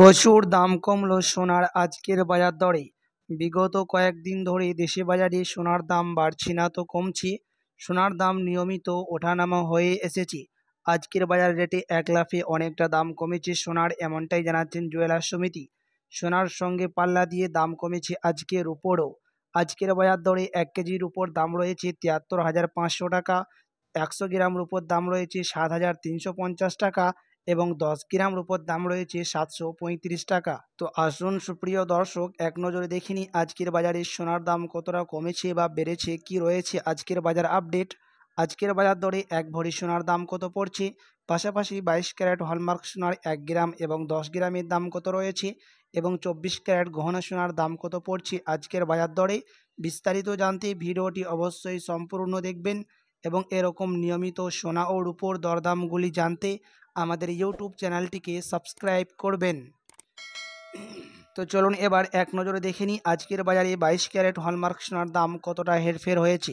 প্রচুর দাম কমলো সোনার আজকের বাজার দরে বিগত কয়েকদিন ধরে দেশে বাজারে সোনার দাম বাড়ছে না তো কমছে সোনার দাম নিয়মিত ওঠানামা হয়ে এসেছে আজকের বাজার রেটে এক লাফে অনেকটা দাম কমেছে সোনার এমনটাই জানাচ্ছেন জুয়েলার সমিতি সোনার সঙ্গে পাল্লা দিয়ে দাম কমেছে আজকের উপরও আজকের বাজার দরে এক কেজির উপর দাম রয়েছে তিয়াত্তর হাজার পাঁচশো টাকা একশো গ্রাম রুপোর দাম রয়েছে সাত হাজার তিনশো পঞ্চাশ টাকা এবং দশ গ্রাম রূপোর দাম রয়েছে সাতশো পঁয়ত্রিশ টাকা তো আসুন সুপ্রিয় দর্শক এক নজরে দেখিনি আজকের বাজারে সোনার দাম কতটা কমেছে বা বেড়েছে কি রয়েছে আজকের বাজার আপডেট আজকের বাজার দরে এক ভরি সোনার দাম কত পড়ছে পাশাপাশি বাইশ ক্যারেট হলমার্ক সোনার এক গ্রাম এবং দশ গ্রামের দাম কত রয়েছে এবং চব্বিশ ক্যারেট গহনা সোনার দাম কত পড়ছে আজকের বাজার দরে বিস্তারিত জানতে ভিডিওটি অবশ্যই সম্পূর্ণ দেখবেন এবং এরকম নিয়মিত সোনা ও রূপোর দরদামগুলি জানতে আমাদের ইউটিউব চ্যানেলটিকে সাবস্ক্রাইব করবেন তো চলুন এবার এক নজরে দেখে নিই আজকের বাজারে বাইশ ক্যারেট হলমার্ক সোনার দাম কতটা হেরফের হয়েছে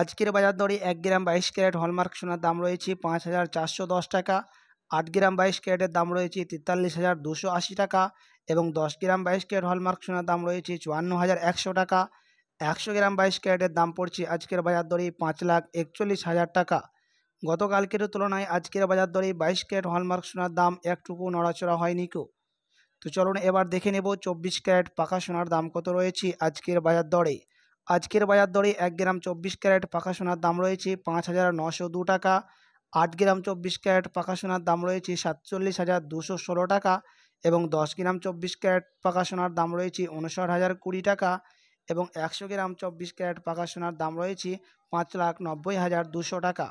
আজকের বাজার দরে এক গ্রাম বাইশ ক্যারেট হলমার্ক সোনার দাম রয়েছে পাঁচ হাজার চারশো দশ টাকা আট গ্রাম বাইশ ক্যারেটের দাম রয়েছে তেতাল্লিশ হাজার দুশো আশি টাকা এবং দশ গ্রাম বাইশ ক্যারেট হলমার্ক সোনার দাম রয়েছে চুয়ান্ন হাজার একশো টাকা একশো গ্রাম বাইশ ক্যারেটের দাম পড়ছে আজকের বাজার দরে পাঁচ লাখ একচল্লিশ হাজার টাকা গতকালকের তুলনায় আজকের বাজার দরে বাইশ ক্যারেট হলমার্ক সোনার দাম একটুকু নড়াচড়া হয়নি কেউ তো চলুন এবার দেখে নেব চব্বিশ ক্যারেট পাকা সোনার দাম কত রয়েছে আজকের বাজার দরে আজকের বাজার দরে এক গ্রাম চব্বিশ ক্যারেট পাকা সোনার দাম রয়েছে পাঁচ হাজার নশো দু টাকা আট গ্রাম চব্বিশ ক্যারেট পাকা সোনার দাম রয়েছে সাতচল্লিশ হাজার দুশো ষোলো টাকা এবং দশ গ্রাম চব্বিশ ক্যারেট পাকা সোনার দাম রয়েছে উনষাট হাজার কুড়ি টাকা এবং একশো গ্রাম চব্বিশ ক্যারেট পাকা সোনার দাম রয়েছে পাঁচ লাখ নব্বই হাজার দুশো টাকা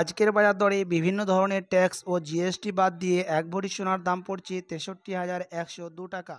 আজকের বাজার দরে বিভিন্ন ধরনের ট্যাক্স ও জিএসটি বাদ দিয়ে এক ভরি সোনার দাম পড়ছে তেষট্টি হাজার একশো দু টাকা